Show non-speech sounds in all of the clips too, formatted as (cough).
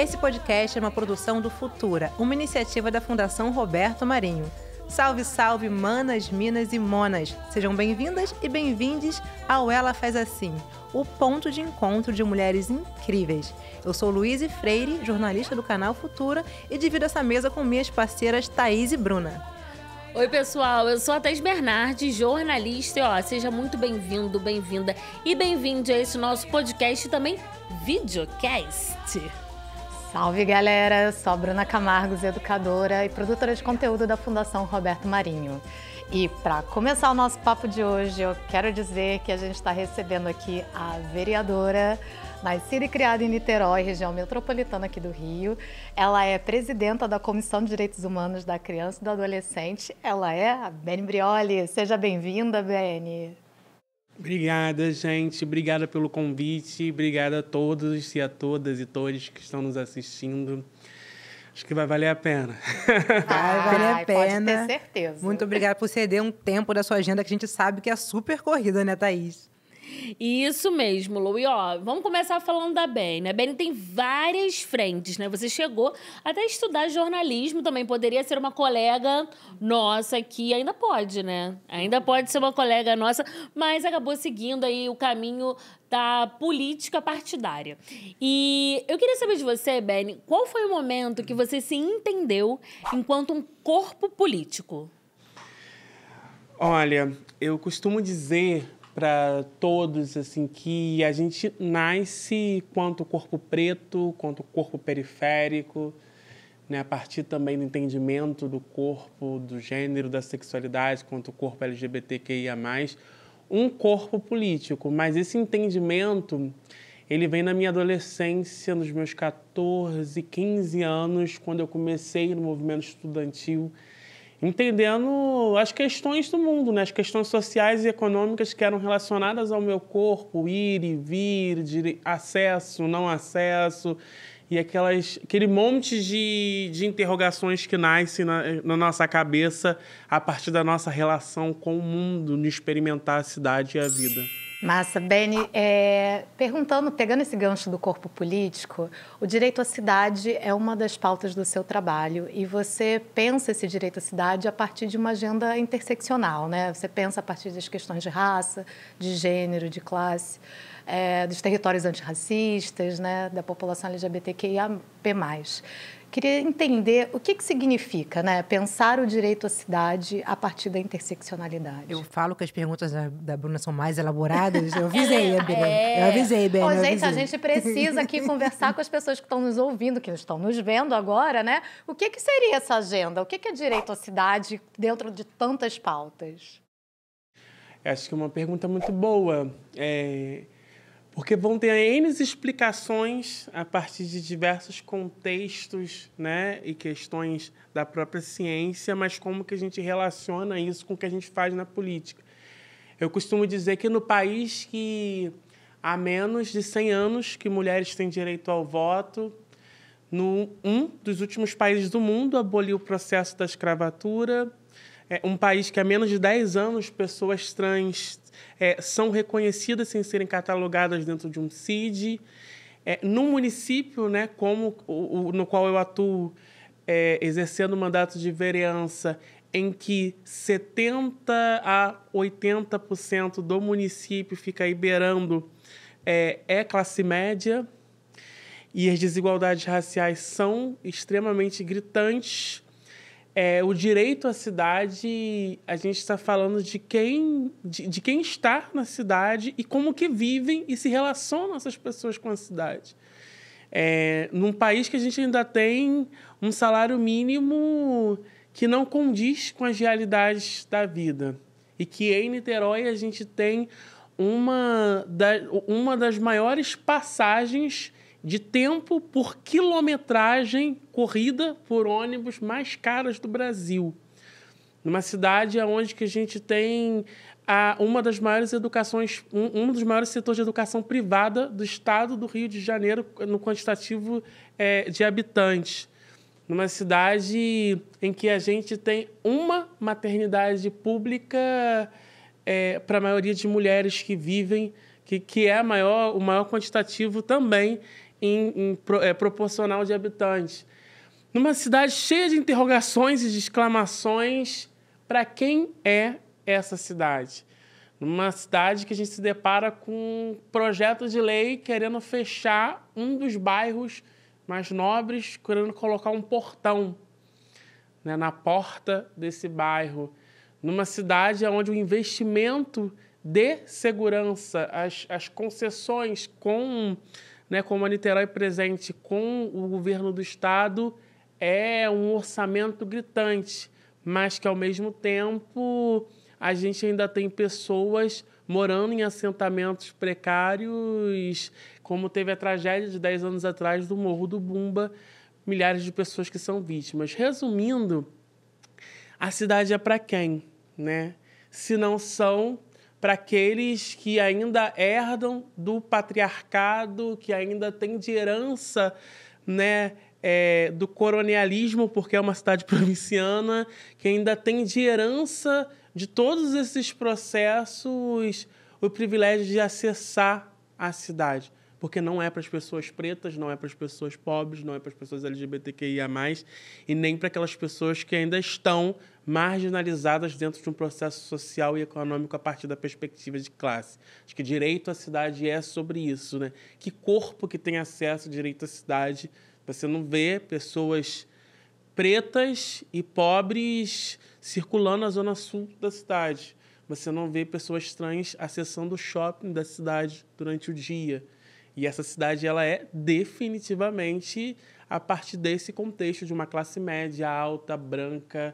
Esse podcast é uma produção do Futura, uma iniciativa da Fundação Roberto Marinho. Salve, salve, manas, minas e monas! Sejam bem-vindas e bem-vindes ao Ela Faz Assim, o ponto de encontro de mulheres incríveis. Eu sou Luiz Freire, jornalista do canal Futura, e divido essa mesa com minhas parceiras Thaís e Bruna. Oi, pessoal, eu sou a Thais Bernardi, jornalista, e ó, seja muito bem-vindo, bem-vinda e bem-vindo a esse nosso podcast e também videocast. Salve galera, eu sou a Bruna Camargos, educadora e produtora de conteúdo da Fundação Roberto Marinho. E para começar o nosso papo de hoje, eu quero dizer que a gente está recebendo aqui a vereadora, nascida e criada em Niterói, região metropolitana aqui do Rio. Ela é presidenta da Comissão de Direitos Humanos da Criança e do Adolescente. Ela é a Beni Brioli. Seja bem-vinda, Beni. Obrigada, gente. Obrigada pelo convite. Obrigada a todos e a todas e todos que estão nos assistindo. Acho que vai valer a pena. Vai (laughs) valer a pena. Pode ter certeza. Muito obrigada por ceder um tempo da sua agenda, que a gente sabe que é super corrida, né, Thaís? Isso mesmo, Lu. E ó, vamos começar falando da Ben. A né? Ben tem várias frentes, né? Você chegou até estudar jornalismo também. Poderia ser uma colega nossa que ainda pode, né? Ainda pode ser uma colega nossa, mas acabou seguindo aí o caminho da política partidária. E eu queria saber de você, Ben, qual foi o momento que você se entendeu enquanto um corpo político? Olha, eu costumo dizer para todos, assim, que a gente nasce quanto corpo preto, quanto corpo periférico, né, a partir também do entendimento do corpo, do gênero, da sexualidade, quanto corpo LGBTQIA+, um corpo político. Mas esse entendimento, ele vem na minha adolescência, nos meus 14, 15 anos, quando eu comecei no movimento estudantil, entendendo as questões do mundo, né? as questões sociais e econômicas que eram relacionadas ao meu corpo, ir e vir, de acesso, não acesso, e aquelas, aquele monte de, de interrogações que nascem na, na nossa cabeça a partir da nossa relação com o mundo, no experimentar a cidade e a vida. Massa. Beni, é, perguntando, pegando esse gancho do corpo político, o direito à cidade é uma das pautas do seu trabalho e você pensa esse direito à cidade a partir de uma agenda interseccional, né? Você pensa a partir das questões de raça, de gênero, de classe, é, dos territórios antirracistas, né? da população LGBTQIAP+. Queria entender o que, que significa né, pensar o direito à cidade a partir da interseccionalidade. Eu falo que as perguntas da, da Bruna são mais elaboradas. Eu (laughs) é, é. avisei, Bruna. É. Eu avisei, Bruna. gente, avisei. a gente precisa aqui (laughs) conversar com as pessoas que estão nos ouvindo, que estão nos vendo agora, né? O que, que seria essa agenda? O que, que é direito à cidade dentro de tantas pautas? Acho que é uma pergunta muito boa. É... Porque vão ter N explicações a partir de diversos contextos né, e questões da própria ciência, mas como que a gente relaciona isso com o que a gente faz na política. Eu costumo dizer que no país que há menos de 100 anos que mulheres têm direito ao voto, no um dos últimos países do mundo aboliu o processo da escravatura, é um país que há menos de 10 anos pessoas trans é, são reconhecidas sem serem catalogadas dentro de um CID. É, no município, né, como o, o no qual eu atuo, é, exercendo mandato de vereança, em que 70% a 80% do município fica iberando é, é classe média, e as desigualdades raciais são extremamente gritantes. É, o direito à cidade, a gente está falando de quem, de, de, quem está na cidade e como que vivem e se relacionam essas pessoas com a cidade. É, num país que a gente ainda tem um salário mínimo que não condiz com as realidades da vida. E que em Niterói a gente tem uma, da, uma das maiores passagens de tempo por quilometragem corrida por ônibus mais caras do Brasil. Numa cidade onde que a gente tem a, uma das maiores educações, um, um dos maiores setores de educação privada do estado do Rio de Janeiro no quantitativo é, de habitantes. Numa cidade em que a gente tem uma maternidade pública é, para a maioria de mulheres que vivem que, que é maior, o maior quantitativo também em, em é, proporcional de habitantes. Numa cidade cheia de interrogações e de exclamações, para quem é essa cidade? Numa cidade que a gente se depara com um projeto de lei querendo fechar um dos bairros mais nobres, querendo colocar um portão né, na porta desse bairro. Numa cidade onde o investimento de segurança, as, as concessões com né, como a Niterói presente com o governo do Estado, é um orçamento gritante, mas que, ao mesmo tempo, a gente ainda tem pessoas morando em assentamentos precários, como teve a tragédia de 10 anos atrás do Morro do Bumba, milhares de pessoas que são vítimas. Resumindo, a cidade é para quem, né? Se não são para aqueles que ainda herdam do patriarcado, que ainda têm de herança né, é, do colonialismo, porque é uma cidade (laughs) provinciana, que ainda tem de herança de todos esses processos o privilégio de acessar a cidade porque não é para as pessoas pretas, não é para as pessoas pobres, não é para as pessoas LGBTQIA, e nem para aquelas pessoas que ainda estão marginalizadas dentro de um processo social e econômico a partir da perspectiva de classe. Acho que direito à cidade é sobre isso, né? Que corpo que tem acesso ao direito à cidade? Você não vê pessoas pretas e pobres circulando a zona sul da cidade. Você não vê pessoas trans acessando o shopping da cidade durante o dia. E essa cidade ela é definitivamente a partir desse contexto de uma classe média alta, branca,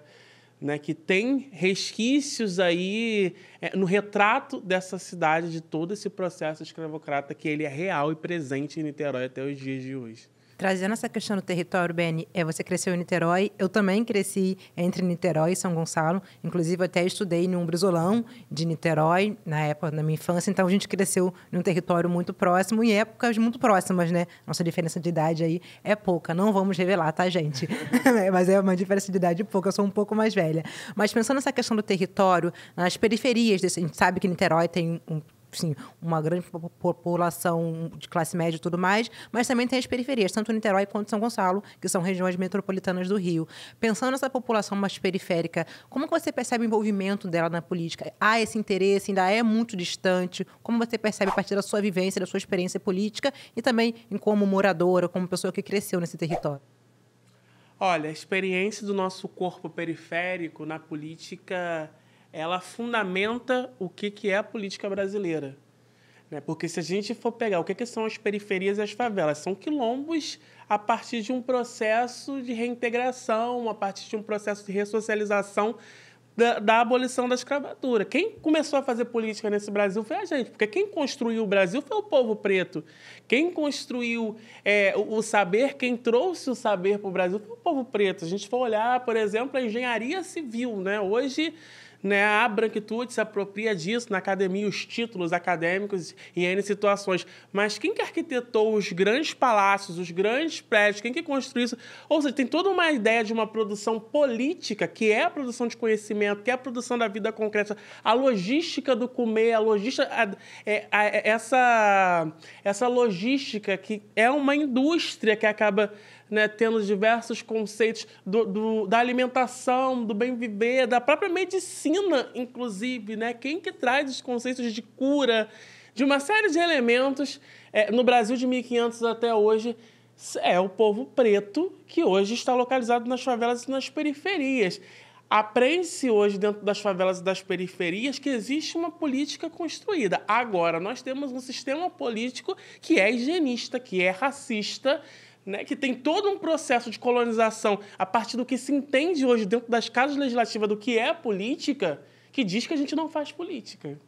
né, que tem resquícios aí é, no retrato dessa cidade, de todo esse processo escravocrata, que ele é real e presente em Niterói até os dias de hoje. Trazendo essa questão do território, Ben, é, você cresceu em Niterói, eu também cresci entre Niterói e São Gonçalo, inclusive até estudei num brisolão de Niterói, na época da minha infância, então a gente cresceu num território muito próximo, em épocas muito próximas, né? Nossa diferença de idade aí é pouca, não vamos revelar, tá, gente? (laughs) Né, mas é uma diferença de idade pouca, eu sou um pouco mais velha. Mas pensando nessa questão do território, nas periferias, desse, a gente sabe que Niterói tem um Tipo sim, uma grande população de classe média e tudo mais, mas também tem as periferias, tanto Niterói quanto São Gonçalo, que são regiões metropolitanas do Rio. Pensando nessa população mais periférica, como você percebe o envolvimento dela na política? Há esse interesse, ainda é muito distante? Como você percebe a partir da sua vivência, da sua experiência política e também em como moradora, como pessoa que cresceu nesse território? Olha, a experiência do nosso corpo periférico na política ela fundamenta o que, que é a política brasileira. Né? Porque se a gente for pegar o que, que são as periferias e as favelas, são quilombos a partir de um processo de reintegração, a partir de um processo de ressocialização da, da, abolição da escravatura. Quem começou a fazer política nesse Brasil foi a gente, porque quem construiu o Brasil foi o povo preto. Quem construiu é, o, o, saber, quem trouxe o saber para o Brasil foi o povo preto. A gente for olhar, por exemplo, a engenharia civil. Né? Hoje né, a branquitude se apropria disso na academia, os títulos acadêmicos e N situações. Mas quem que arquitetou os grandes palácios, os grandes prédios, quem que construiu isso? Ou seja, tem toda uma ideia de uma produção política, que é a produção de conhecimento, que é a produção da vida concreta, a logística do comer, a logística, a, é, a, a, é, essa, essa logística que é uma indústria que acaba né, tendo diversos conceitos do, do, da alimentação, do bem viver, da própria medicina, inclusive, né? Quem que traz os conceitos de cura, de uma série de elementos é, no Brasil de 1500 até hoje é o povo preto que hoje está localizado nas favelas e nas periferias. Aprende-se hoje, dentro das favelas e das periferias, que existe uma política construída. Agora, nós temos um sistema político que é higienista, que é racista, né, que tem todo um processo de colonização a partir do que se entende hoje dentro das casas legislativas do que é política, que diz que a gente não faz política.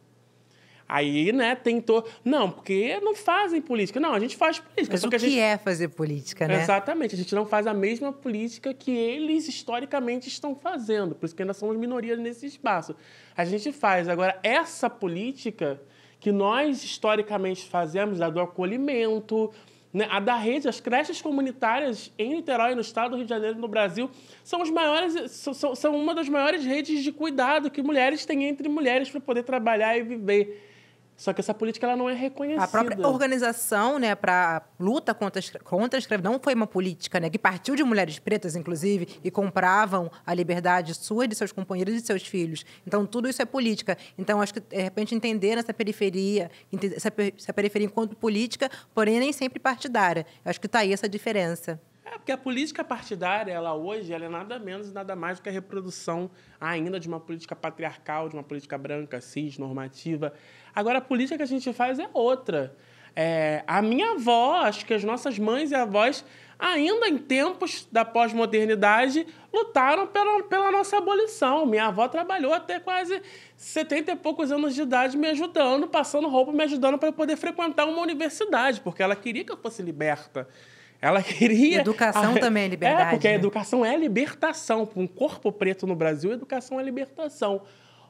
Aí, né, tentou. Não, porque não fazem política. Não, a gente faz política. Mas o que, a gente... é fazer política, né? Exatamente. A gente não faz a mesma política que eles historicamente estão fazendo. Por isso que ainda somos minorias nesse espaço. A gente faz. Agora, essa política que nós historicamente fazemos, da do acolhimento, né, a da rede, as creches comunitárias em Niterói, no estado do Rio de Janeiro, no Brasil, são, as maiores, são, são uma das maiores redes de cuidado que mulheres têm entre mulheres para poder trabalhar e viver. Só que essa política ela não é reconhecida. A própria organização né, para luta contra, contra a escravidão foi uma política né, que partiu de mulheres pretas, inclusive, e compravam a liberdade sua e de seus companheiros e de seus filhos. Então, tudo isso é política. Então, acho que, de repente, entender essa periferia, essa periferia enquanto política, porém nem sempre partidária. Acho que está aí essa diferença. É, porque a política partidária, ela hoje, ela é nada menos e nada mais do que a reprodução ainda de uma política patriarcal, de uma política branca, cis, normativa. Agora, a política que a gente faz é outra. É, a minha avó, acho que as nossas mães e avós, ainda em tempos da pós-modernidade, lutaram pela, pela nossa abolição. Minha avó trabalhou até quase 70 e poucos anos de idade me ajudando, passando roupa, me ajudando para eu poder frequentar uma universidade, porque ela queria que eu fosse liberta. Ela queria. Educação a... também é liberdade. É, porque né? a educação é libertação. Para um corpo preto no Brasil, a educação é libertação.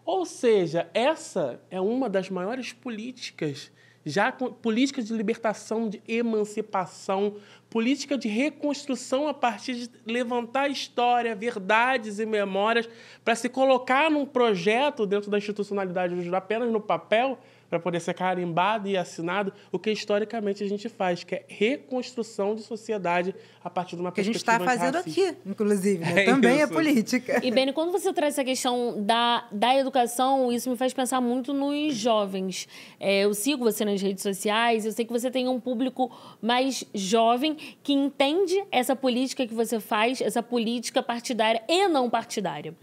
Ou seja, essa é uma das maiores políticas, já política de libertação, de emancipação, política de reconstrução a partir de levantar história, verdades e memórias, para se colocar num projeto dentro da institucionalidade, apenas no papel, para poder ser carimbado e assinado o que historicamente a gente faz, que é reconstrução de sociedade a partir de uma que perspectiva Que a gente está fazendo aqui, inclusive, né? (laughs) é também é isso. é política. E, Bene quando você traz essa questão da, da educação, isso me faz pensar muito nos jovens. É, eu sigo você nas redes sociais, eu sei que você tem um público mais jovem que entende essa política que você faz, essa política partidária e não partidária.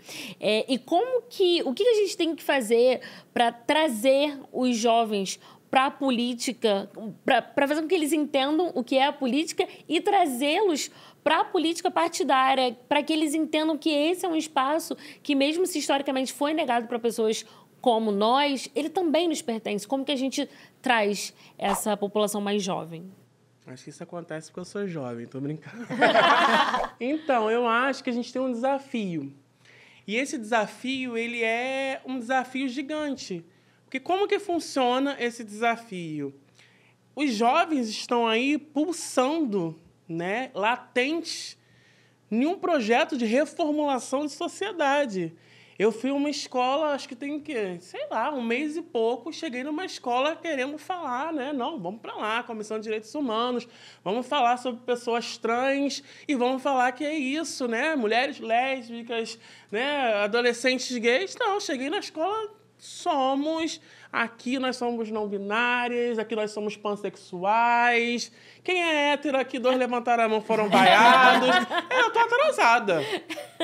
É, e como que, o que a gente tem que fazer para trazer os jovens para a política, para fazer com que eles entendam o que é a política e trazê-los para a política partidária, para que eles entendam que esse é um espaço que, mesmo se historicamente foi negado para pessoas como nós, ele também nos pertence. Como que a gente traz essa população mais jovem? Acho que isso acontece porque eu sou jovem, tô brincando. (laughs) então, eu acho que a gente tem um desafio. E esse desafio, ele é um desafio gigante porque como que funciona esse desafio? Os jovens estão aí pulsando, né, latentes, em um projeto de reformulação de sociedade. Eu fui uma escola, acho que tem que, sei lá, um mês e pouco, cheguei numa escola querendo falar, né? Não, vamos para lá, Comissão de Direitos Humanos, vamos falar sobre pessoas trans e vamos falar que é isso, né? Mulheres lésbicas, né? Adolescentes gays. Não, cheguei na escola somos. Aqui nós somos não binárias, aqui nós somos pansexuais. Quem é hétero aqui, dois levantaram a mão, foram vaiados. é, (laughs) eu tô atrasada.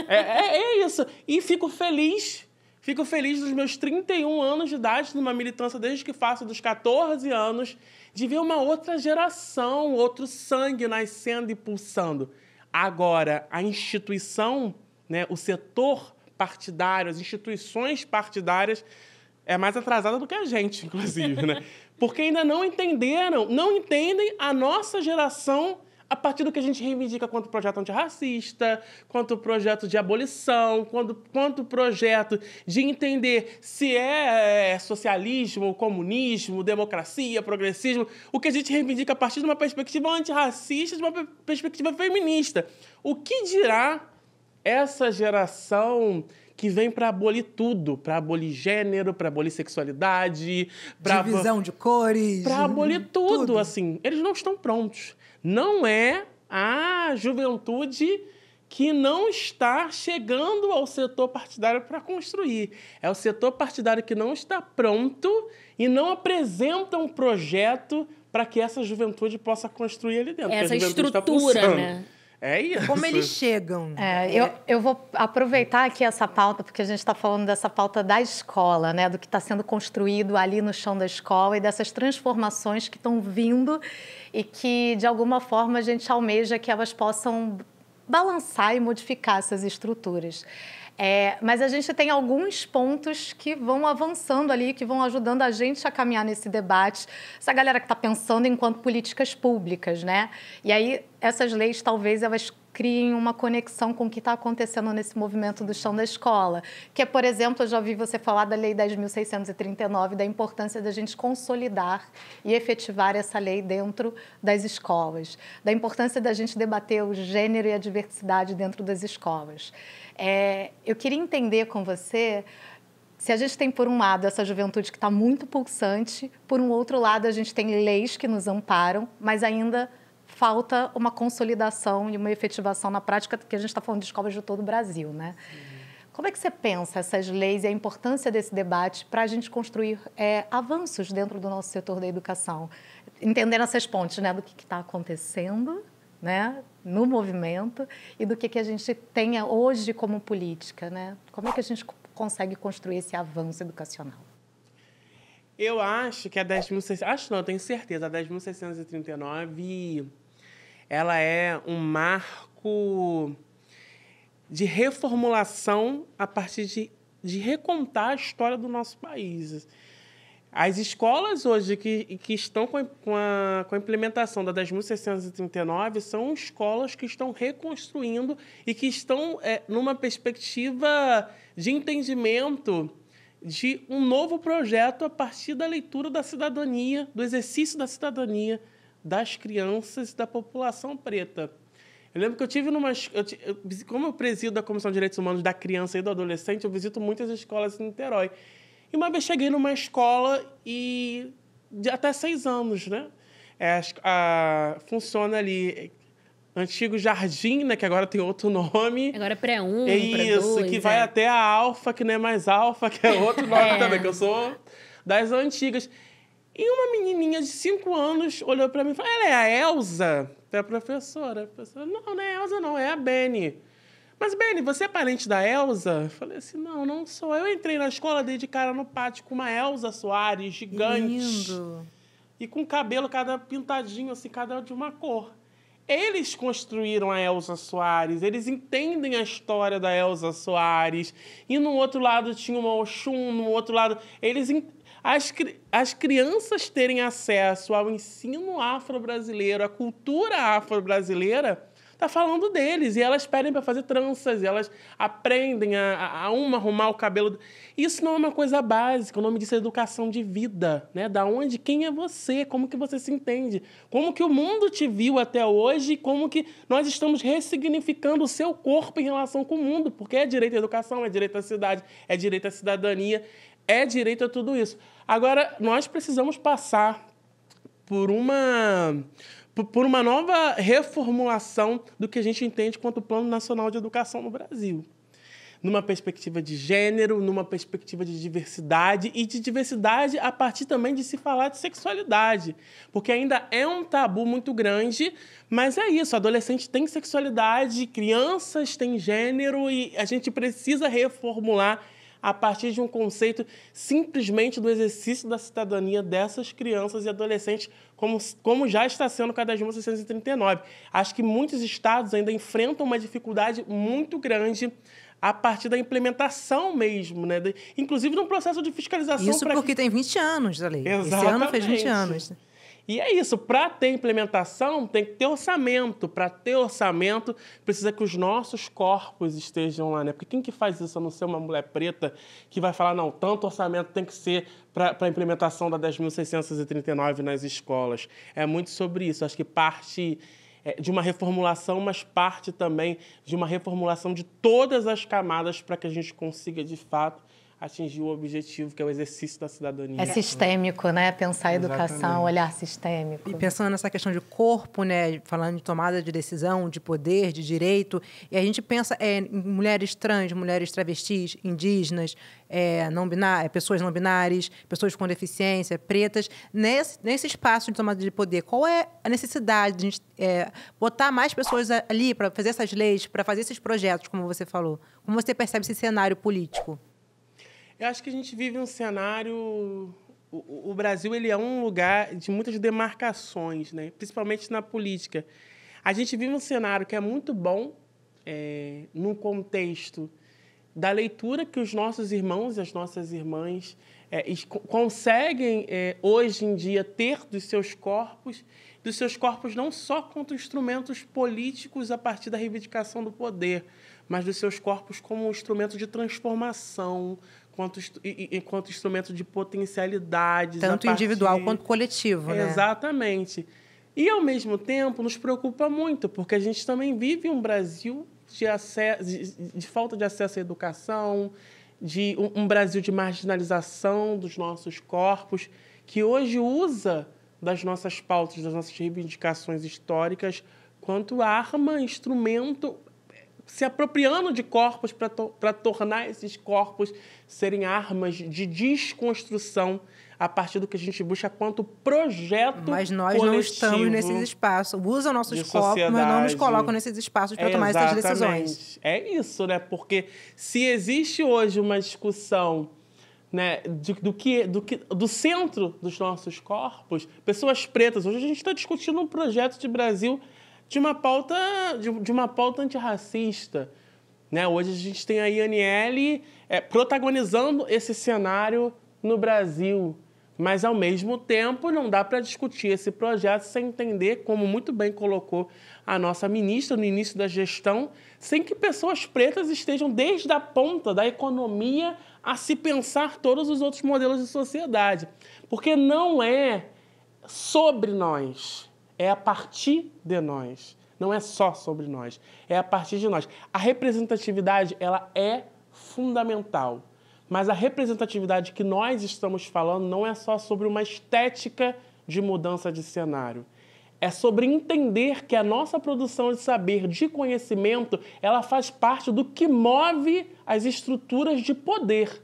É, é, é, isso. E fico feliz, fico feliz dos meus 31 anos de idade, numa militância desde que faço dos 14 anos, de ver uma outra geração, outro sangue nascendo e pulsando. Agora, a instituição, né, o setor partidário, as instituições partidárias é mais atrasada do que a gente, (laughs) inclusive, né? Porque ainda não entenderam, não entendem a nossa geração a partir do que a gente reivindica quanto projeto antirracista, quanto projeto de abolição, quanto, quanto projeto de entender se é, é socialismo, comunismo, democracia, progressismo, o que a gente reivindica a partir de uma perspectiva antirracista, de uma perspectiva feminista. O que dirá essa geração que vem para abolir tudo, para abolir gênero, para abolir sexualidade, para divisão de cores, para abolir tudo, tudo, assim. Eles não estão prontos. Não é a juventude que não está chegando ao setor partidário para construir. É o setor partidário que não está pronto e não apresenta um projeto para que essa juventude possa construir ali dentro. Essa tá estrutura, tá né? É isso. Como eles chegam. É, eu, eu vou aproveitar aqui essa pauta, porque a gente está falando dessa pauta da escola, né? Do que está sendo construído ali no chão da escola e dessas transformações que estão vindo e que, de alguma forma, a gente almeja que elas possam balançar e modificar essas estruturas. É, mas a gente tem alguns pontos que vão avançando ali, que vão ajudando a gente a caminhar nesse debate. Essa galera que está pensando enquanto políticas públicas, né? E aí essas leis talvez elas criem uma conexão com o que está acontecendo nesse movimento do chão da escola. Que é, por exemplo, eu já ouvi você falar da Lei 10.639, da importância da gente consolidar e efetivar essa lei dentro das escolas, da importância da gente debater o gênero e a diversidade dentro das escolas. É, eu queria entender com você se a gente tem, por um lado, essa juventude que está muito pulsante, por um outro lado, a gente tem leis que nos amparam, mas ainda falta uma consolidação e uma efetivação na prática, porque a gente está falando de escolas de todo o Brasil, né? Uhum. Como é que você pensa essas leis e a importância desse debate para a gente construir é, avanços dentro do nosso setor da educação? Entendendo essas pontes, né? Do que está acontecendo, né? No movimento e do que, que a gente tem hoje como política, né? Como é que a gente consegue construir esse avanço educacional? Eu acho que a 10.600... Acho não, tenho certeza. A 10.639 ela é um marco de reformulação a partir de, de recontar a história do nosso país. As escolas hoje que, que estão com a, com a implementação da 10.639 são escolas que estão reconstruindo e que estão é, numa perspectiva de entendimento de um novo projeto a partir da leitura da cidadania, do exercício da cidadania, das crianças da população preta. Eu lembro que eu tive numa. Eu, como eu presido a Comissão de Direitos Humanos da Criança e do Adolescente, eu visito muitas escolas em Niterói. E uma vez cheguei numa escola e. de até seis anos, né? É, a, funciona ali. Antigo Jardim, né? Que agora tem outro nome. Agora é pré-1, é Isso, que é. vai até a Alfa, que não é mais Alfa, que é outro nome (laughs) é. também, que eu sou das antigas. E uma menininha de 5 anos olhou para mim e falou: Ela é a Elsa? É professora. A professora, não, não é a Elsa, não, é a Beni Mas, Beni você é parente da Elsa? Eu falei assim: Não, não sou. Eu entrei na escola, dei de cara no pátio com uma Elsa Soares gigante. Lindo. E com cabelo cada pintadinho, assim, cada de uma cor. Eles construíram a Elsa Soares, eles entendem a história da Elsa Soares. E no outro lado tinha uma Oxum, no outro lado. Eles entendem as, as crianças terem acesso ao ensino afro-brasileiro, à cultura afro-brasileira, está falando deles. E elas pedem para fazer tranças, elas aprendem a, a, uma arrumar o cabelo. Isso não é uma coisa básica, o nome disso é educação de vida. Né? Da onde, quem é você, como que você se entende, como que o mundo te viu até hoje, como que nós estamos ressignificando o seu corpo em relação com o mundo, porque é direito à educação, é direito à cidade, é direito à cidadania, é direito a tudo isso. Agora, nós precisamos passar por uma por uma nova reformulação do que a gente entende quanto Plano Nacional de Educação no Brasil. Numa perspectiva de gênero, numa perspectiva de diversidade e de diversidade a partir também de se falar de sexualidade, porque ainda é um tabu muito grande, mas é isso: adolescente tem sexualidade, crianças têm gênero e a gente precisa reformular a partir de um conceito simplesmente do exercício da cidadania dessas crianças e adolescentes, como, como já está sendo com a 1639. Acho que muitos estados ainda enfrentam uma dificuldade muito grande a partir da implementação mesmo, né? inclusive num processo de fiscalização. Isso porque que... tem 20 anos da lei. Exatamente. Esse ano fez 20 anos. E é isso, para ter implementação tem que ter orçamento, para ter orçamento precisa que os nossos corpos estejam lá, né? Porque quem que faz isso a não ser uma mulher preta que vai falar, não, tanto orçamento tem que ser para a implementação da 10.639 nas escolas. É muito sobre isso, acho que parte é, de uma reformulação, mas parte também de uma reformulação de todas as camadas para que a gente consiga, de fato, atingir o objetivo, que é o exercício da cidadania. É sistêmico, né? Pensar a educação, Exatamente. olhar sistêmico. E pensando nessa questão de corpo, né? Falando de tomada de decisão, de poder, de direito, e a gente pensa é, em mulheres trans, mulheres travestis, indígenas, é, não binar, é, pessoas não binárias, pessoas com deficiência, pretas, nesse, nesse espaço de tomada de poder, qual é a necessidade de a gente é, botar mais pessoas ali para fazer essas leis, para fazer esses projetos, como você falou? Como você percebe esse cenário político? Eu acho que a gente vive um cenário. O, o Brasil ele é um lugar de muitas demarcações, né? principalmente na política. A gente vive um cenário que é muito bom é, contexto da leitura que os nossos irmãos e as nossas irmãs é, conseguem é, hoje em dia ter dos seus corpos, dos seus corpos não só quanto instrumentos políticos a partir da reivindicação do poder, mas dos seus corpos como um instrumento de transformação, quanto, enquanto instrumento de potencialidades. Tanto partir... individual quanto coletivo, né? Exatamente. E, ao mesmo tempo, nos preocupa muito, porque a gente também vive um Brasil de, acesso, de, de falta de acesso à educação, de um, um Brasil de marginalização dos nossos corpos, que hoje usa das nossas pautas, das nossas reivindicações históricas, quanto arma, instrumento se apropriando de corpos para to tornar esses corpos serem armas de desconstrução a partir do que a gente busca quanto projeto Mas nós não estamos nesses espaços. Usam nossos corpos, mas não nos colocam nesses espaços para é tomar essas decisões. É isso, né? Porque se existe hoje uma discussão né, do, do, que, do, que, do centro dos nossos corpos, pessoas pretas, hoje a gente está discutindo um projeto de Brasil de uma pauta, de, de uma pauta antirracista. Né? Hoje a gente tem a INL é, protagonizando esse cenário no Brasil. Mas, ao mesmo tempo, não dá para discutir esse projeto sem entender, como muito bem colocou a nossa ministra no início da gestão, sem que pessoas pretas estejam desde a ponta da economia a se pensar todos os outros modelos de sociedade. Porque não é sobre nós, é a partir de nós, não é só sobre nós, é a partir de nós. A representatividade, ela é fundamental, mas a representatividade que nós estamos falando não é só sobre uma estética de mudança de cenário. É sobre entender que a nossa produção de saber, de conhecimento, ela faz parte do que move as estruturas de poder.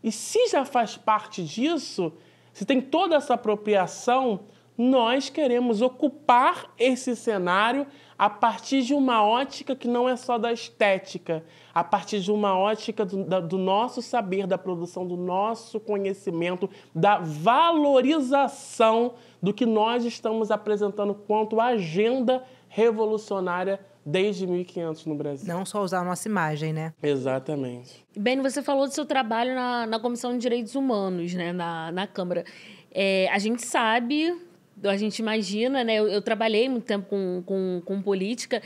E se já faz parte disso, se tem toda essa apropriação, nós queremos ocupar esse cenário a partir de uma ótica que não é só da estética, a partir de uma ótica do, da, do, nosso saber, da produção do nosso conhecimento, da valorização do que nós estamos apresentando quanto agenda revolucionária desde 1500 no Brasil. Não só usar a nossa imagem, né? Exatamente. Bem, você falou do seu trabalho na, na Comissão de Direitos Humanos, né, na, na Câmara. É, a gente sabe a gente imagina, né? Eu, eu trabalhei muito tempo com, com, com política.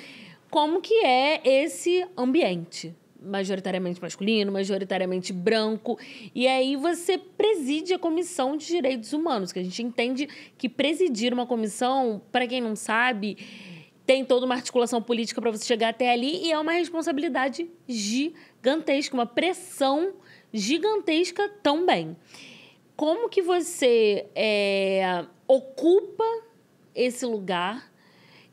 Como que é esse ambiente? majoritariamente masculino, majoritariamente branco. E aí você preside a comissão de direitos humanos, que a gente entende que presidir uma comissão, para quem não sabe, tem toda uma articulação política para você chegar até ali e é uma responsabilidade gigantesca, uma pressão gigantesca também como que você é, ocupa esse lugar,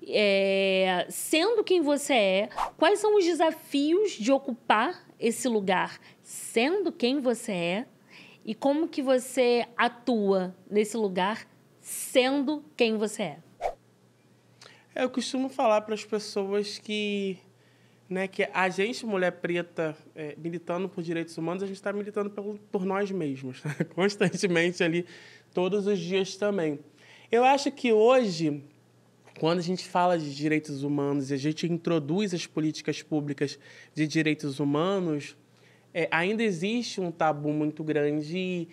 é, sendo quem você é, quais são os desafios de ocupar esse lugar, sendo quem você é, e como que você atua nesse lugar, sendo quem você é. é eu costumo falar para as pessoas que né, que a gente, mulher preta, é, militando por direitos humanos, a gente está militando por, por nós mesmos, né? (laughs) constantemente ali, todos os dias também. Eu acho que hoje, quando a gente fala de direitos humanos e a gente introduz as políticas públicas de direitos humanos, é, ainda existe um tabu muito grande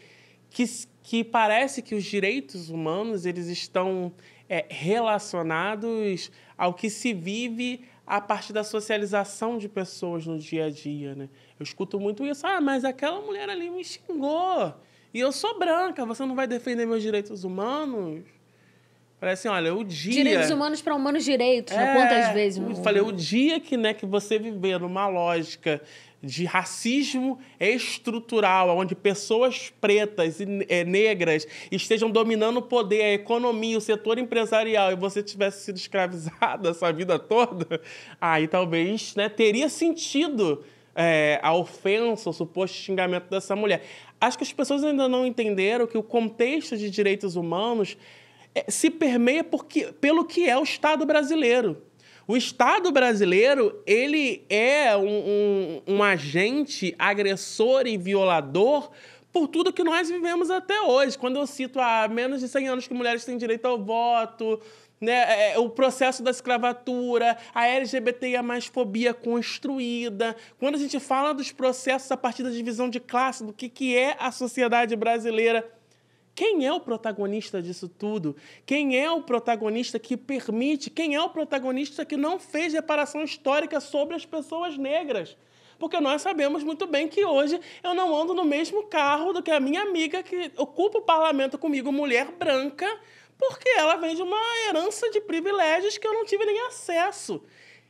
que, que parece que os direitos humanos eles estão é, relacionados ao que se vive a partir da socialização de pessoas no dia a dia, né? Eu escuto muito isso. Ah, mas aquela mulher ali me xingou. E eu sou branca, você não vai defender meus direitos humanos? Falei assim, olha, o dia... Direitos humanos para humanos direitos, né? é, né? quantas vezes? Né? Falei, o dia que, né, que você viver numa lógica de racismo estrutural, onde pessoas pretas e eh, negras estejam dominando o poder, a economia, o setor empresarial, e você tivesse sido escravizada essa vida toda, aí talvez né, teria sentido é, a ofensa, o suposto xingamento dessa mulher. Acho que as pessoas ainda não entenderam que o contexto de direitos humanos eh, se permeia porque, pelo que é o Estado brasileiro. O Estado brasileiro, ele é um, um, um agente agressor e violador por tudo que nós vivemos até hoje. Quando eu cito há menos de 100 anos que mulheres têm direito ao voto, né, é, é, o processo da escravatura, a e a mais fobia construída. Quando a gente fala dos processos a partir da divisão de classe, do que, que é a sociedade brasileira quem é o protagonista disso tudo? Quem é o protagonista que permite? Quem é o protagonista que não fez reparação histórica sobre as pessoas negras? Porque nós sabemos muito bem que hoje eu não ando no mesmo carro do que a minha amiga que ocupa o parlamento comigo, mulher branca, porque ela vem de uma herança de privilégios que eu não tive nem acesso.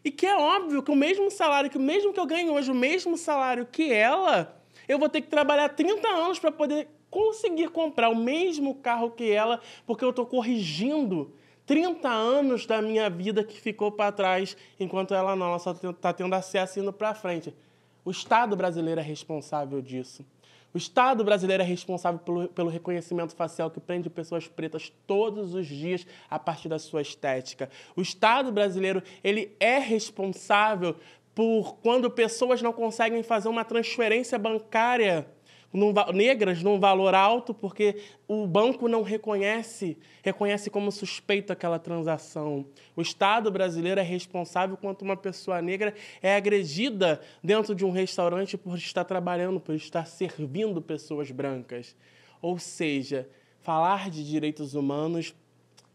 E que é óbvio que o mesmo salário, que o mesmo que eu ganho hoje, o mesmo salário que ela, eu vou ter que trabalhar 30 anos para poder conseguir comprar o mesmo carro que ela, porque eu estou corrigindo 30 anos da minha vida que ficou para trás, enquanto ela não, ela só está tendo acesso indo para frente. O Estado brasileiro é responsável disso. O Estado brasileiro é responsável pelo, pelo, reconhecimento facial que prende pessoas pretas todos os dias a partir da sua estética. O Estado brasileiro ele é responsável por quando pessoas não conseguem fazer uma transferência bancária num, negras num valor alto porque o banco não reconhece, reconhece como suspeito aquela transação. O Estado brasileiro é responsável quando uma pessoa negra é agredida dentro de um restaurante por estar trabalhando, por estar servindo pessoas brancas. Ou seja, falar de direitos humanos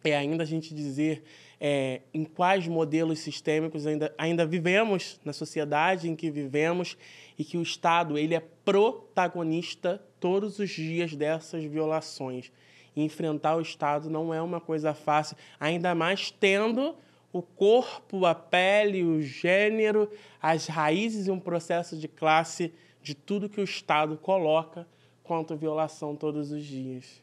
é ainda a gente dizer é, em quais modelos sistêmicos ainda, ainda vivemos na sociedade em que vivemos e que o Estado ele é protagonista todos os dias dessas violações. E enfrentar o Estado não é uma coisa fácil, ainda mais tendo o corpo, a pele, o gênero, as raízes e um processo de classe de tudo que o Estado coloca quanto violação todos os dias.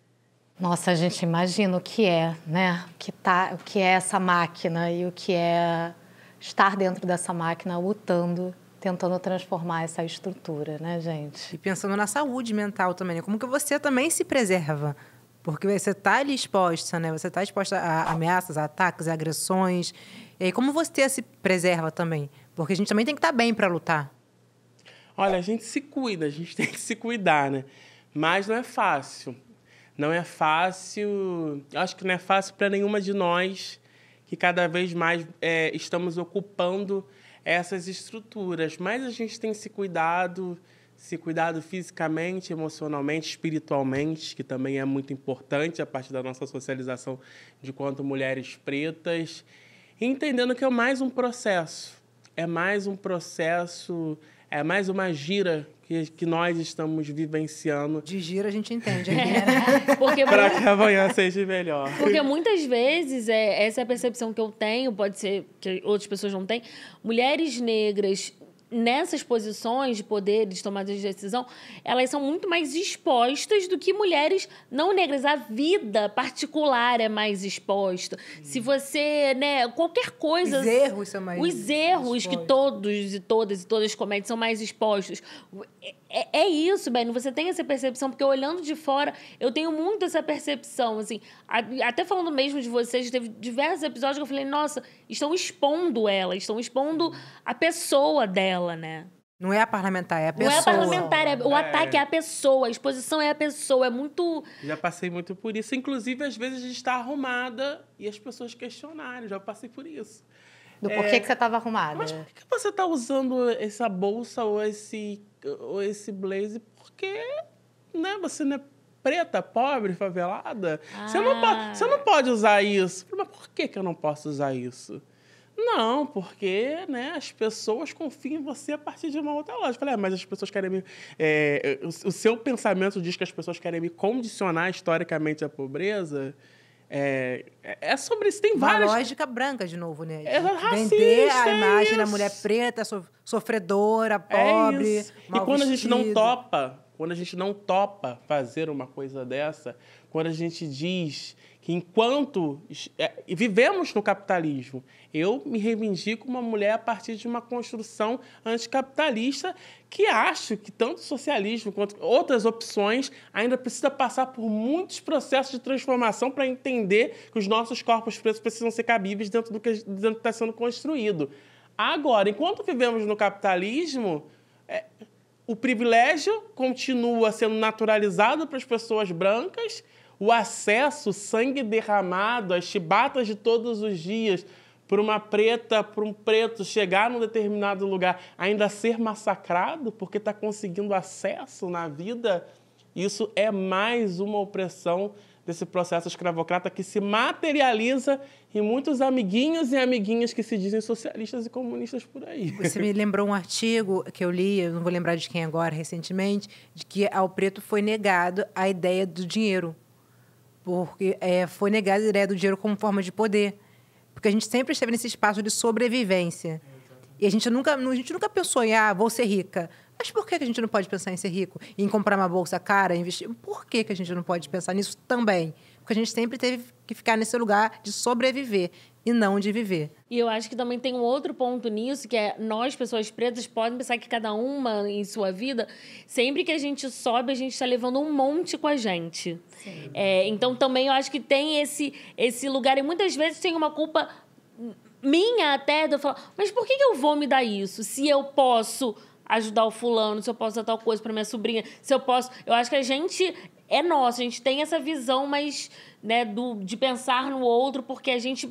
Nossa, a gente imagina o que é, né? O que, tá, o que é essa máquina e o que é estar dentro dessa máquina lutando, tentando transformar essa estrutura, né, gente? E pensando na saúde mental também, né? Como que você também se preserva? Porque você está ali exposta, né? Você está exposta a ameaças, a ataques, a agressões. E como você se preserva também? Porque a gente também tem que estar tá bem para lutar. Olha, a gente se cuida, a gente (laughs) tem que se cuidar, né? Mas não é fácil. Não é fácil, acho que não é fácil para nenhuma de nós que cada vez mais é, estamos ocupando essas estruturas, mas a gente tem se cuidado, se cuidado fisicamente, emocionalmente, espiritualmente, que também é muito importante a partir da nossa socialização de quanto mulheres pretas, entendendo que é mais um processo, é mais um processo, é mais uma gira que, que nós estamos vivenciando. De giro a gente entende. (laughs) É, porque para que amanhã seja melhor. Porque muitas vezes, é, essa é a percepção que eu tenho, pode ser que outras pessoas não têm, mulheres negras nessas posições de poder, de tomada de decisão, elas são muito mais expostas do que mulheres não negras. A vida particular é mais exposta. Hum. Se você, né, qualquer coisa. Os erros são mais Os erros expostos. que todos e todas e todas cometem são mais expostos é, é isso, Beno. Você tem essa percepção, porque olhando de fora, eu tenho muito essa percepção. assim Até falando mesmo de vocês, teve diversos episódios que eu falei, nossa, estão expondo ela, estão expondo a pessoa dela, né? Não é a parlamentar, é a pessoa. Não é a parlamentar, é, o é. ataque é a pessoa, a exposição é a pessoa, é muito... Já passei muito por isso. Inclusive, às vezes a gente está arrumada e as pessoas questionarem, já passei por isso. Do porquê é, que você estava arrumada. Mas por que você está usando essa bolsa ou esse ou esse blazer porque né, você não é preta, pobre, favelada. Ah. Você, não pode, ah. você não pode usar isso. Mas por que, que eu não posso usar isso? Não, porque né, as pessoas confiam em você a partir de uma outra loja. Eu falei, ah, mas as pessoas querem me. É, o, o seu pensamento diz que as pessoas querem me condicionar historicamente à pobreza? É, é, é sobre isso, tem várias. Uma lógica branca, de novo, né? É de Vender a é imagem da mulher preta, sofredora, pobre. É e quando vestido. a gente não topa, quando a gente não topa fazer uma coisa dessa, quando a gente diz que enquanto é, vivemos no capitalismo, eu me reivindico uma mulher a partir de uma construção anticapitalista que acho que tanto o socialismo quanto outras opções ainda precisa passar por muitos processos de transformação para entender que os nossos corpos pretos precisam ser cabíveis dentro do que está sendo construído. Agora, enquanto vivemos no capitalismo, é, o privilégio continua sendo naturalizado para as pessoas brancas o acesso, sangue derramado, as chibatas de todos os dias, para uma preta, para um preto chegar num determinado lugar, ainda ser massacrado porque está conseguindo acesso na vida, isso é mais uma opressão desse processo escravocrata que se materializa em muitos amiguinhos e amiguinhas que se dizem socialistas e comunistas por aí. Você me lembrou um artigo que eu li, eu não vou lembrar de quem agora, recentemente, de que ao preto foi negado a ideia do dinheiro porque é, foi negada a ideia do dinheiro como forma de poder. Porque a gente sempre esteve nesse espaço de sobrevivência. E a gente nunca, a gente nunca pensou em, ah, vou ser rica. Mas por que a gente não pode pensar em ser rico? Em comprar uma bolsa cara, investir? Por que a gente não pode pensar nisso também? Porque a gente sempre teve que ficar nesse lugar de sobreviver e não de viver. E eu acho que também tem um outro ponto nisso, que é nós, pessoas pretas, podem pensar que cada uma em sua vida, sempre que a gente sobe, a gente está levando um monte com a gente. É, então também eu acho que tem esse, esse lugar, e muitas vezes tem uma culpa minha até, de eu falar, mas por que, eu vou me dar isso? Se eu posso ajudar o fulano, se eu posso dar tal coisa para minha sobrinha, se eu posso. Eu acho que a gente é nosso, a gente tem essa visão mais né, do, de pensar no outro, porque a gente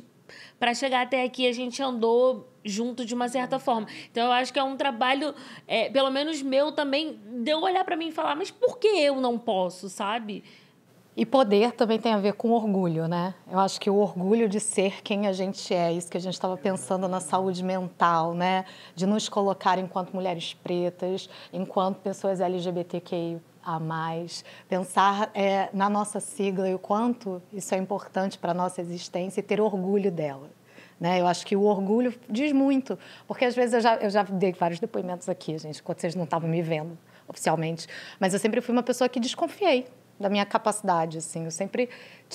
para chegar até aqui a gente andou junto de uma certa forma. Então eu acho que é um trabalho, é, pelo menos meu também, deu olhar para mim e falar, mas por que eu não posso, sabe? E poder também tem a ver com orgulho, né? Eu acho que o orgulho de ser quem a gente é, isso que a gente estava pensando na saúde mental, né? De nos colocar enquanto mulheres pretas, enquanto pessoas LGBTQI a mais, pensar é, na nossa sigla e o quanto isso é importante para a nossa existência e ter orgulho dela. Né? Eu acho que o orgulho diz muito, porque às vezes eu já, eu já dei vários depoimentos aqui, gente, quando vocês não estavam me vendo oficialmente, mas eu sempre fui uma pessoa que desconfiei da minha capacidade, assim, eu sempre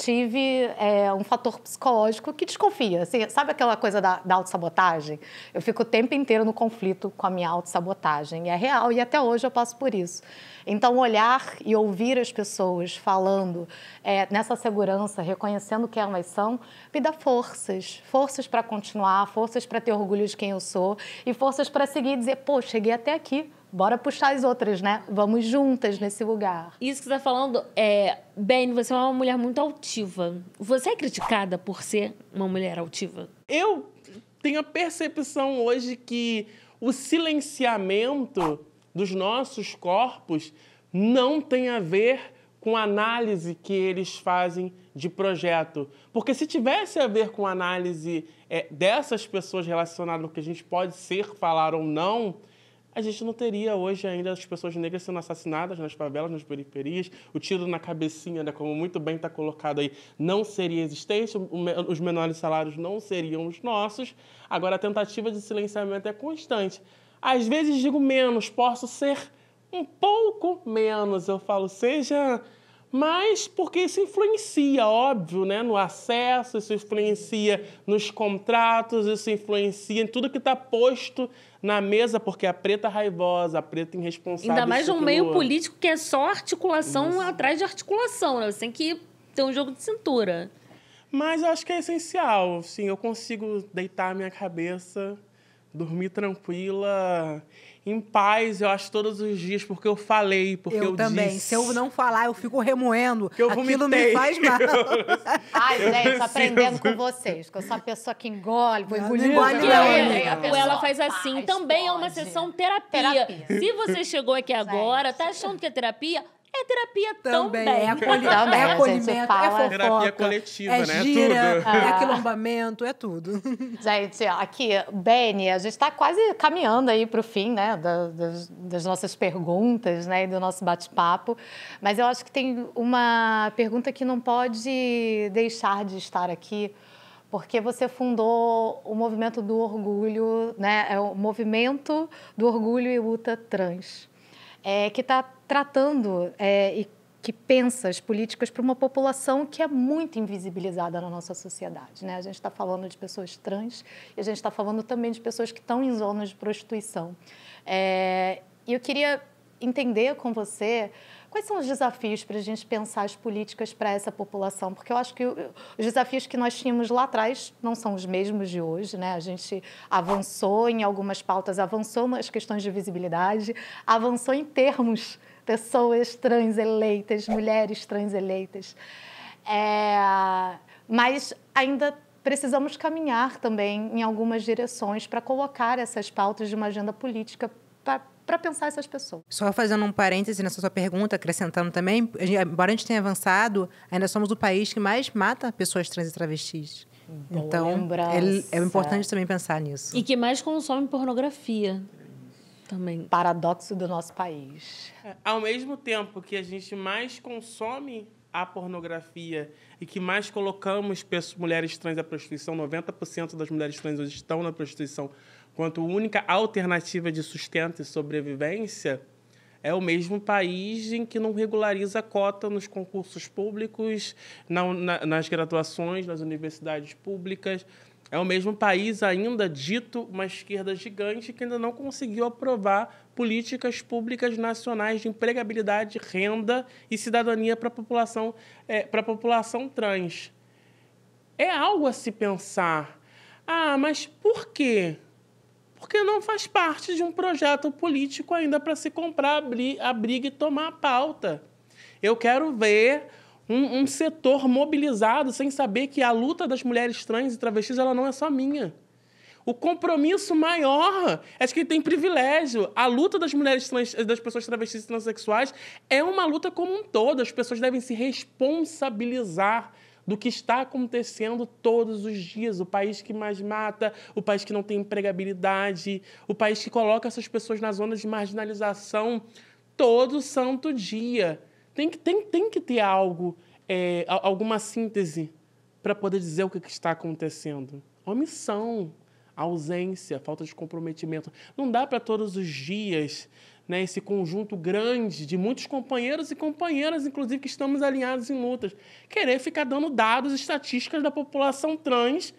tive é, um fator psicológico que desconfia. Assim, sabe aquela coisa da, da autossabotagem? Eu fico o tempo inteiro no conflito com a minha autossabotagem. E é real e até hoje eu passo por isso. Então, olhar e ouvir as pessoas falando é, nessa segurança, reconhecendo quem elas são, me dá forças. Forças para continuar, forças para ter orgulho de quem eu sou e forças para seguir e dizer: pô, cheguei até aqui bora puxar as outras, né? Vamos juntas nesse lugar. Isso que você está falando é. Eh, Bem, você é uma mulher muito autista altiva, você é criticada por ser uma mulher altiva? Eu tenho a percepção hoje que o silenciamento dos nossos corpos não tem a ver com a análise que eles fazem de projeto. Porque se tivesse a ver com a análise é, dessas pessoas relacionadas ao que a gente pode ser, falar ou não, a gente não teria hoje ainda as pessoas negras sendo assassinadas nas favelas, nas periferias, o tiro na cabecinha, né, como muito bem está colocado aí, não seria existente, os menores salários não seriam os nossos. Agora, a tentativa de silenciamento é constante. Às vezes digo menos, posso ser um pouco menos, eu falo, seja mas porque isso influencia, óbvio, né? no acesso, isso influencia nos contratos, isso influencia em tudo que está posto na mesa, porque a preta é raivosa, a preta é irresponsável. Ainda mais um meio político que é só articulação Isso. atrás de articulação, né? Você tem que ter um jogo de cintura. Mas eu acho que é essencial, sim. eu consigo deitar a minha cabeça, dormir tranquila em paz, eu acho, todos os dias, porque eu falei, porque eu, eu também. Disse. Se eu não falar, eu fico remoendo. Que eu Aquilo vomitei. me faz mal. (laughs) Ai, gente, aprendendo com vocês, que eu sou uma pessoa que engole, vou engolir. Não, engole, não. Ela faz assim. Paz, também pode. é uma sessão terapia. terapia. Se você chegou aqui agora, gente. tá achando que é terapia, é terapia também. também. É acolhimento, também, é, acolhimento é Terapia coletiva, é né? Gira, é tudo. (laughs) É. é aquilombamento, é tudo. (laughs) Gente, aqui, Beni, a gente está quase caminhando aí para o fim, né? Das, das, nossas perguntas, né? E do nosso bate-papo. Mas eu acho que tem uma pergunta que não pode deixar de estar aqui, porque você fundou o movimento do orgulho, né? É o movimento do orgulho e luta trans. É, que está tratando é, e que pensa as políticas para uma população que é muito invisibilizada na nossa sociedade. Né? A gente está falando de pessoas trans e a gente está falando também de pessoas que estão em zonas de prostituição. É, e eu queria entender com você quais são os desafios para a gente pensar as políticas para essa população, porque eu acho que os desafios que nós tínhamos lá atrás não são os mesmos de hoje, né? A gente avançou em algumas pautas, avançou nas questões de visibilidade, avançou em termos pessoas trans eleitas, mulheres trans eleitas. É, mas ainda precisamos caminhar também em algumas direções para colocar essas pautas de uma agenda política para pensar essas pessoas. Só fazendo um parêntese nessa sua pergunta, acrescentando também, embora a gente tenha avançado, ainda somos o país que mais mata pessoas trans e travestis. Boa então, é, é importante também pensar nisso. E que mais consome pornografia. Também. Paradoxo do nosso país. É, ao mesmo tempo que a gente mais consome a pornografia e que mais colocamos mulheres trans à prostituição, 90% das mulheres trans hoje estão na prostituição, quanto única alternativa de sustento e sobrevivência, é o mesmo país em que não regulariza a cota nos concursos públicos, na, na, nas graduações, nas universidades públicas. É o mesmo país ainda dito uma esquerda gigante que ainda não conseguiu aprovar políticas públicas nacionais de empregabilidade, renda e cidadania para a população, é, para a população trans. É algo a se pensar. Ah, mas por quê? Porque não faz parte de um projeto político ainda para se comprar a briga e tomar a pauta. Eu quero ver um, um, setor mobilizado sem saber que a luta das mulheres trans e travestis ela não é só minha. O compromisso maior é de tem privilégio. A luta das mulheres trans, das pessoas travestis e transexuais é uma luta como um todo. As pessoas devem se responsabilizar do que está acontecendo todos os dias. O país que mais mata, o país que não tem empregabilidade, o país que coloca essas pessoas na zona de marginalização todo santo dia. Tem que, tem, tem que ter algo, é, alguma síntese para poder dizer o que, que está acontecendo. Omissão, ausência, falta de comprometimento. Não dá para todos os dias né, esse conjunto grande de muitos companheiros e companheiras, inclusive, que estamos alinhados em lutas, querer ficar dando dados estatísticas da população trans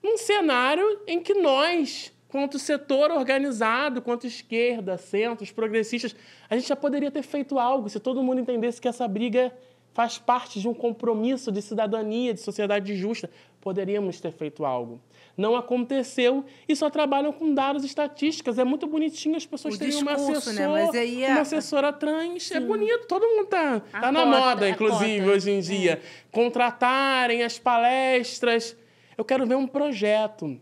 num cenário em que nós quanto setor organizado, quanto esquerda, centros, progressistas, a gente já poderia ter feito algo se todo mundo entendesse que essa briga faz parte de um compromisso de cidadania, de sociedade justa. Poderíamos ter feito algo. Não aconteceu e só trabalham com dados estatísticas. É muito bonitinho as pessoas terem uma né? assessora, né? é... uma assessora trans. É Sim. É bonito, todo mundo está tá, na moda, inclusive, hoje em dia. É. Contratarem as palestras. Eu quero ver um projeto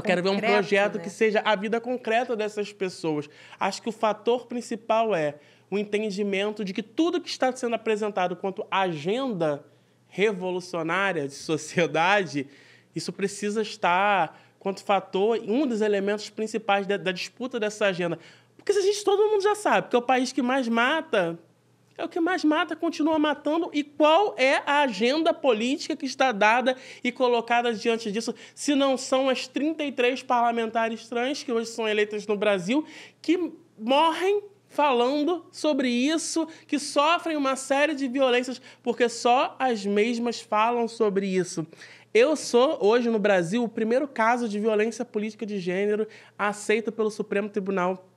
eu quero ver um projeto né? que seja a vida concreta dessas pessoas. Acho que o fator principal é o entendimento de que tudo que está sendo apresentado quanto agenda revolucionária de (laughs) sociedade, isso precisa estar quanto fator, um dos elementos principais da, da disputa dessa agenda. Porque se a gente, todo mundo já sabe que é o país que mais mata é o que mais mata, continua matando. E qual é a agenda política que está dada e colocada diante disso, se não são as 33 parlamentares trans que hoje são eleitas no Brasil, que morrem falando sobre isso, que sofrem uma série de violências, porque só as mesmas falam sobre isso. Eu sou, hoje no Brasil, o primeiro caso de violência política de gênero aceito pelo Supremo Tribunal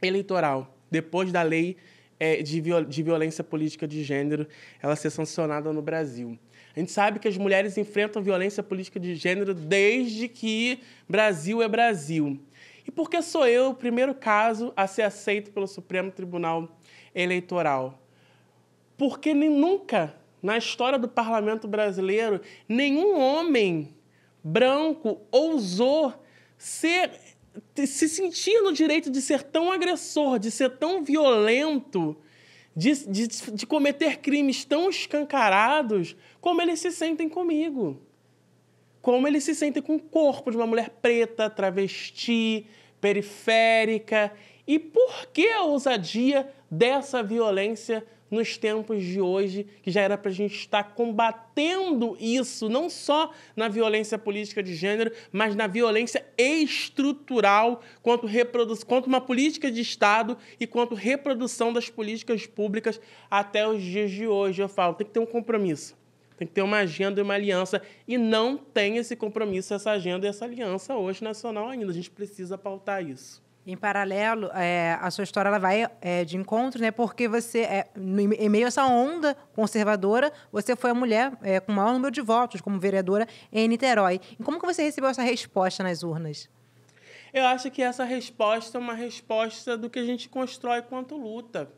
Eleitoral, depois da lei é, de, viol de violência política de gênero ela ser sancionada no Brasil. A gente sabe que as mulheres enfrentam violência política de gênero desde que Brasil é Brasil. E por que sou eu o primeiro caso a ser aceito pelo Supremo Tribunal Eleitoral? Porque nem nunca na história do parlamento brasileiro nenhum homem branco ousou ser se sentir no direito de ser tão agressor, de ser tão violento, de, de, de cometer crimes tão escancarados, como eles se sentem comigo. Como eles se sentem com o corpo de uma mulher preta, travesti, periférica. E por que a ousadia dessa violência nos tempos de hoje, que já era para a gente estar combatendo isso, não só na violência política de gênero, mas na violência estrutural, quanto, reproduz quanto uma política de Estado e quanto reprodução das políticas públicas até os dias de hoje. Eu falo, tem que ter um compromisso. Tem que ter uma agenda e uma aliança. E não tem esse compromisso, essa agenda e essa aliança hoje nacional ainda. A gente precisa pautar isso. Em paralelo, é, a sua história ela vai é, de encontro, né? Porque você, é, no, em meio a essa onda conservadora, você foi a mulher é, com o maior número de votos como vereadora em Niterói. E como que você recebeu essa resposta nas urnas? Eu acho que essa resposta é uma resposta do que a gente constrói quanto luta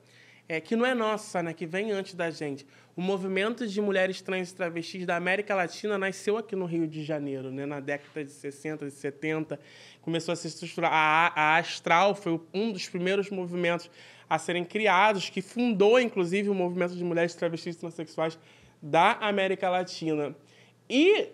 é, que não é nossa, né, que vem antes da gente. O movimento de mulheres trans e travestis da América Latina nasceu aqui no Rio de Janeiro, né, na década de 60, de 70, começou a se estruturar. A, a Astral foi um dos primeiros movimentos a serem criados, que fundou, inclusive, o movimento de mulheres travestis e transexuais da América Latina. E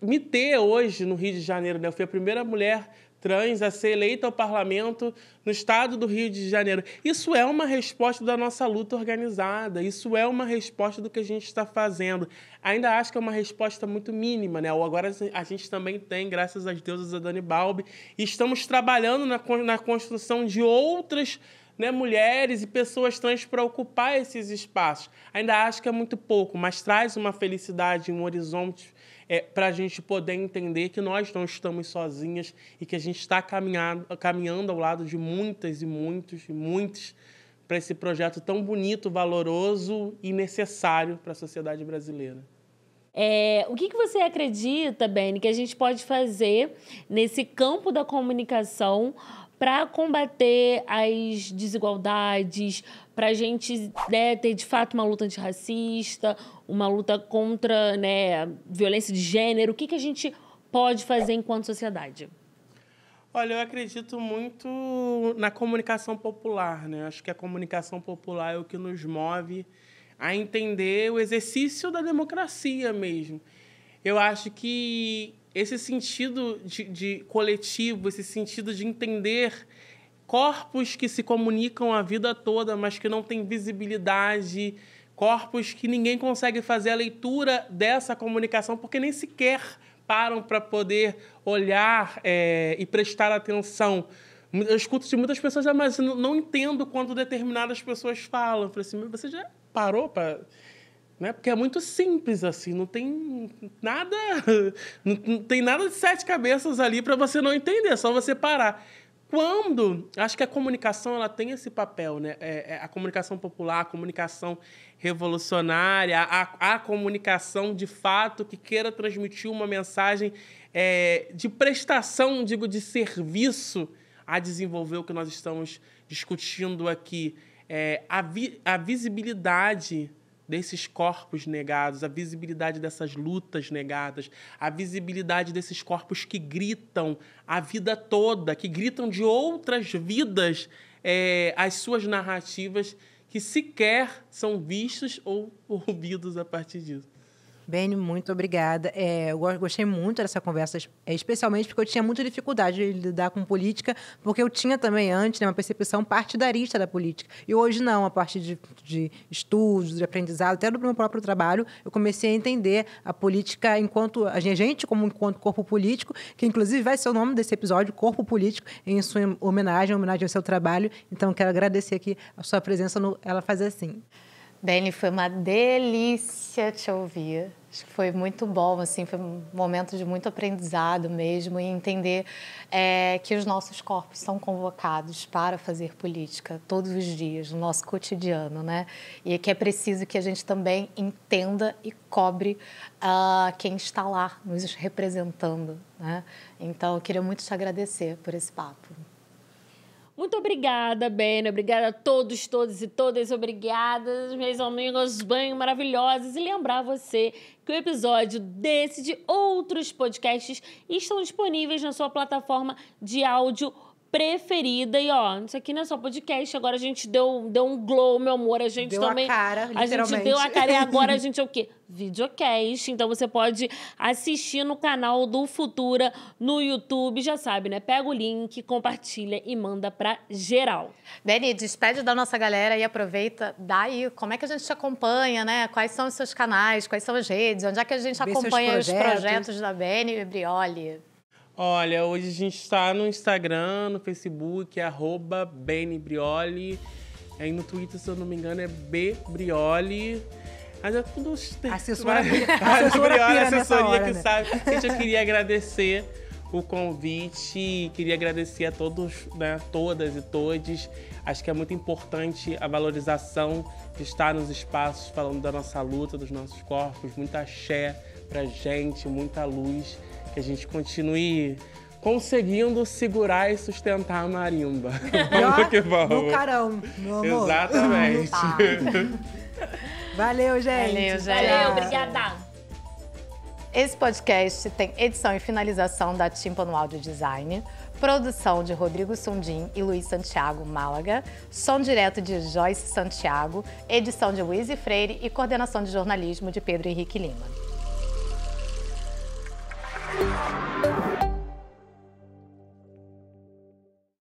me ter hoje no Rio de Janeiro, né? Eu fui a primeira mulher trans a ser eleita ao parlamento no estado do Rio de Janeiro. Isso é uma resposta da nossa luta organizada, isso é uma resposta do que a gente está fazendo. Ainda acho que é uma resposta muito mínima, né? Ou agora a gente também tem, graças às deusas, a Dani Balbi, e estamos trabalhando na, na construção de outras né, mulheres e pessoas trans para ocupar esses espaços. Ainda acho que é muito pouco, mas traz uma felicidade, um horizonte é, para a gente poder entender que nós não estamos sozinhas e que a gente está caminhando, caminhando ao lado de muitas e muitos e muitos para esse projeto tão bonito, valoroso e necessário para a sociedade brasileira. É, o que, que você acredita, Benny, que a gente pode fazer nesse campo da comunicação para combater as desigualdades, para a gente né, ter de fato uma luta antirracista, uma luta contra né, violência de gênero? O que, que a gente pode fazer enquanto sociedade? Olha, eu acredito muito na comunicação popular, né? Acho que a comunicação popular é o que nos move a entender o exercício da democracia mesmo. Eu acho que esse sentido de, de coletivo, esse sentido de entender corpos que se comunicam a vida toda, mas que não têm visibilidade, corpos que ninguém consegue fazer a leitura dessa comunicação, porque nem sequer param para poder olhar é, e prestar atenção. Eu escuto de muitas pessoas, ah, mas não, não entendo quando determinadas pessoas falam. Eu falei assim, você já parou para né? Porque é muito simples assim, não tem nada, (laughs) não tem nada de sete cabeças ali para você não entender, é só você parar. Quando acho que a comunicação ela tem esse papel, né? É, é a comunicação popular, a comunicação revolucionária, a, a, comunicação de fato que queira transmitir uma mensagem é, de prestação, digo, de serviço a desenvolver o que nós estamos discutindo aqui. É, a, vi, a visibilidade desses corpos negados, a visibilidade dessas lutas negadas, a visibilidade desses corpos que gritam a vida toda, que gritam de outras vidas é, as suas narrativas que sequer são vistos ou (laughs) ouvidos a partir disso. Bem, muito obrigada. É, eu gostei muito dessa conversa, é, especialmente porque eu tinha muita dificuldade de lidar com política, porque eu tinha também antes né, uma percepção partidarista da política. E hoje não, a partir de, de estudos, de aprendizado, até do meu próprio trabalho, eu comecei a entender a política enquanto a gente, como enquanto corpo político, que inclusive vai ser o nome desse episódio, Corpo Político, em sua homenagem, homenagem ao seu trabalho. Então, quero agradecer aqui a sua presença no Ela Faz Assim. Benny, foi uma delícia te ouvir. Acho que foi muito bom, assim, foi um momento de muito aprendizado mesmo e entender é, que os nossos corpos são convocados para fazer política todos os dias, no nosso cotidiano, né? E que é preciso que a gente também entenda e cobre uh, quem está lá nos representando, né? Então, eu queria muito te agradecer por esse papo. Muito obrigada, Ben. Obrigada a todos, todos e todas. Obrigada, meus amigos banho maravilhosos. E lembrar você que o episódio desse de outros podcasts estão disponíveis na sua plataforma de áudio preferida. E ó, isso aqui não é só podcast, agora a gente deu, deu um glow, meu amor. A gente deu também. A, cara, a gente deu a cara e (laughs) agora a gente é o quê? Videocast. Então você pode assistir no canal do Futura no YouTube, já sabe, né? Pega o link, compartilha e manda pra geral. Dani, despede da nossa galera e aproveita. Daí, como é que a gente te acompanha, né? Quais são os seus canais, quais são as redes, onde é que a gente Vê acompanha projetos. os projetos da Beni e Brioli? Olha, hoje a gente está no Instagram, no Facebook, é arroba Benibrioli. Aí no Twitter, se eu não me engano, é Bbrioli. Mas é tudo os assessoria (laughs) ah, que né? sabe. Gente, eu queria agradecer o convite. Queria agradecer a todos, né, todas e todes. Acho que é muito importante a valorização de estar nos espaços falando da nossa luta, dos nossos corpos. Muita axé pra gente, muita luz que a gente continue conseguindo segurar e sustentar a marimba. (laughs) vamos que vamos. No carão, meu amor. Exatamente. (laughs) Tá. Valeu, gente. Valeu, gente. Valeu, obrigada. Esse podcast tem edição e finalização da Timpano Audio Design, produção de Rodrigo Sundim e Luiz Santiago Málaga, som direto de Joyce Santiago, edição de Luiz Freire e coordenação de jornalismo de Pedro Henrique Lima. Thank you.